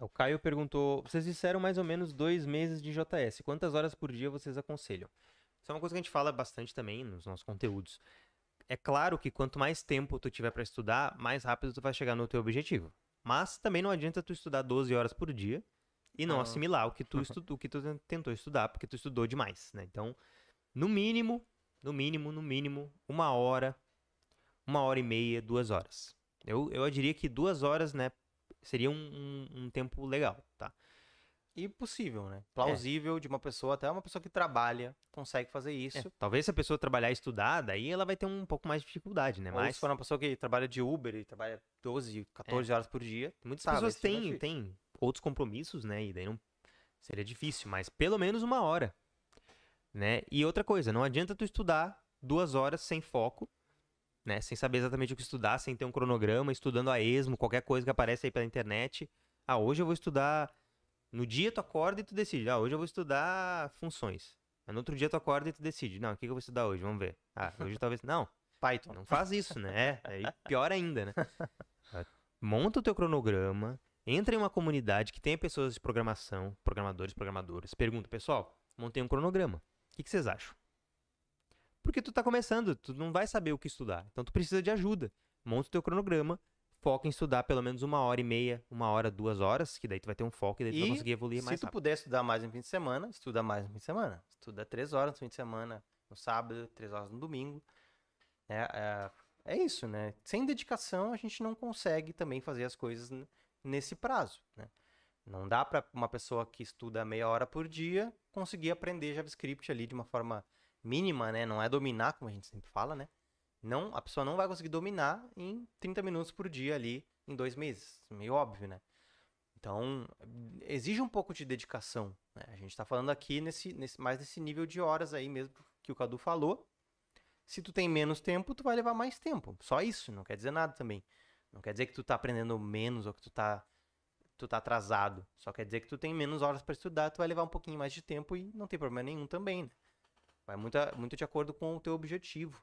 É, o Caio perguntou: vocês disseram mais ou menos dois meses de JS. Quantas horas por dia vocês aconselham? Isso é uma coisa que a gente fala bastante também nos nossos conteúdos. É claro que quanto mais tempo tu tiver para estudar, mais rápido tu vai chegar no teu objetivo. Mas também não adianta tu estudar 12 horas por dia e não ah. assimilar o que tu estudou, o que tu tentou estudar, porque tu estudou demais, né? Então, no mínimo, no mínimo, no mínimo, uma hora uma hora e meia, duas horas. Eu, eu diria que duas horas, né, seria um, um, um tempo legal, tá? E possível, né? É. Plausível é. de uma pessoa, até uma pessoa que trabalha, consegue fazer é, isso. É. Talvez se a pessoa trabalhar e estudar, daí ela vai ter um pouco mais de dificuldade, né? Ou Mas se for uma pessoa que trabalha de Uber e trabalha 12, 14 é. horas por dia. Muitas sabe, pessoas têm, têm outros compromissos, né? E daí não seria difícil, mas pelo menos uma hora, né? E outra coisa, não adianta tu estudar duas horas sem foco né? Sem saber exatamente o que estudar, sem ter um cronograma, estudando a esmo, qualquer coisa que aparece aí pela internet. Ah, hoje eu vou estudar. No dia tu acorda e tu decide. Ah, hoje eu vou estudar funções. Aí ah, no outro dia tu acorda e tu decide. Não, o que, eu vou estudar hoje? Vamos ver. Ah, hoje talvez. Não. Python. Não faz isso, né? É, aí pior ainda, né? Monta o teu cronograma, entra em uma comunidade que tenha pessoas de programação, programadores, programadoras. Pergunta, pessoal, montei um cronograma. O que, que vocês acham? Porque tu tá começando, tu não vai saber o que estudar. Então tu precisa de ajuda. Monta o teu cronograma, foca em estudar pelo menos uma hora e meia, uma hora, duas horas, que daí tu vai ter um foco e daí tu e vai conseguir evoluir mais. Se tu rápido. puder estudar mais no fim de semana, estuda mais no fim de semana. Estuda três horas no fim de semana, no sábado, três horas no domingo. É, é, é isso, né? Sem dedicação a gente não consegue também fazer as coisas nesse prazo, né? Não dá para uma pessoa que estuda meia hora por dia conseguir aprender JavaScript ali de uma forma mínima, né? Não é dominar, como a gente sempre fala, né? Não, a pessoa não vai conseguir dominar em 30 minutos por dia ali em dois meses. Meio óbvio, né? Então, exige um pouco de dedicação. Né? A gente está falando aqui nesse, nesse, mais nesse nível de horas aí mesmo que o Cadu falou. Se tu tem menos tempo, tu vai levar mais tempo. Só isso, não quer dizer nada também. Não quer dizer que tu tá aprendendo menos ou que tu tá, tu tá atrasado. Só quer dizer que tu tem menos horas para estudar, tu vai levar um pouquinho mais de tempo e não tem problema nenhum também, né? Vai muito, muito de acordo com o teu objetivo.